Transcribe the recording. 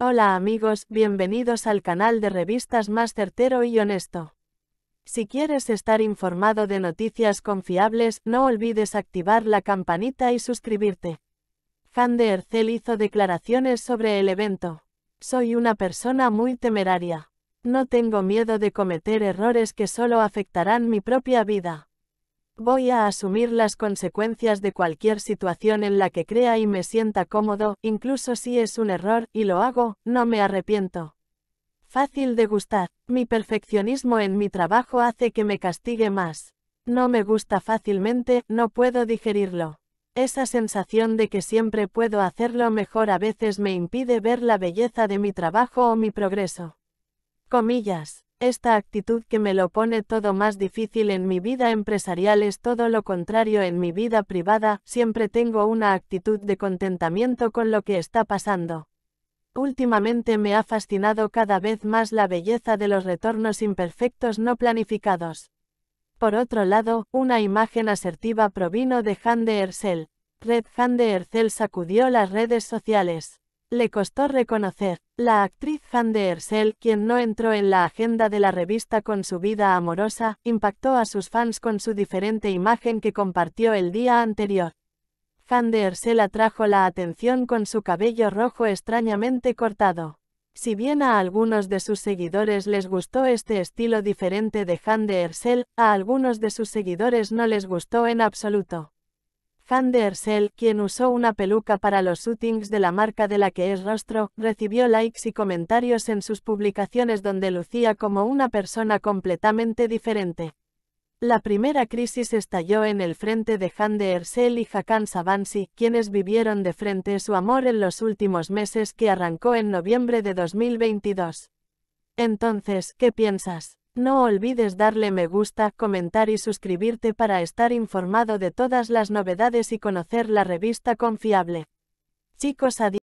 Hola amigos, bienvenidos al canal de revistas más certero y honesto. Si quieres estar informado de noticias confiables, no olvides activar la campanita y suscribirte. de Ercel hizo declaraciones sobre el evento. Soy una persona muy temeraria. No tengo miedo de cometer errores que solo afectarán mi propia vida. Voy a asumir las consecuencias de cualquier situación en la que crea y me sienta cómodo, incluso si es un error, y lo hago, no me arrepiento. Fácil de gustar. Mi perfeccionismo en mi trabajo hace que me castigue más. No me gusta fácilmente, no puedo digerirlo. Esa sensación de que siempre puedo hacerlo mejor a veces me impide ver la belleza de mi trabajo o mi progreso. Comillas. Esta actitud que me lo pone todo más difícil en mi vida empresarial es todo lo contrario en mi vida privada, siempre tengo una actitud de contentamiento con lo que está pasando. Últimamente me ha fascinado cada vez más la belleza de los retornos imperfectos no planificados. Por otro lado, una imagen asertiva provino de de Ercel. Red de Ercel sacudió las redes sociales. Le costó reconocer, la actriz Van de Ersel, quien no entró en la agenda de la revista con su vida amorosa, impactó a sus fans con su diferente imagen que compartió el día anterior. Van de Ersel atrajo la atención con su cabello rojo extrañamente cortado. Si bien a algunos de sus seguidores les gustó este estilo diferente de Van de Ersel, a algunos de sus seguidores no les gustó en absoluto. Han de ercel quien usó una peluca para los shootings de la marca de la que es rostro, recibió likes y comentarios en sus publicaciones donde lucía como una persona completamente diferente. La primera crisis estalló en el frente de Han de ercel y Hakan Savansi, quienes vivieron de frente su amor en los últimos meses que arrancó en noviembre de 2022. Entonces, ¿qué piensas? No olvides darle me gusta, comentar y suscribirte para estar informado de todas las novedades y conocer la revista confiable. Chicos, adiós.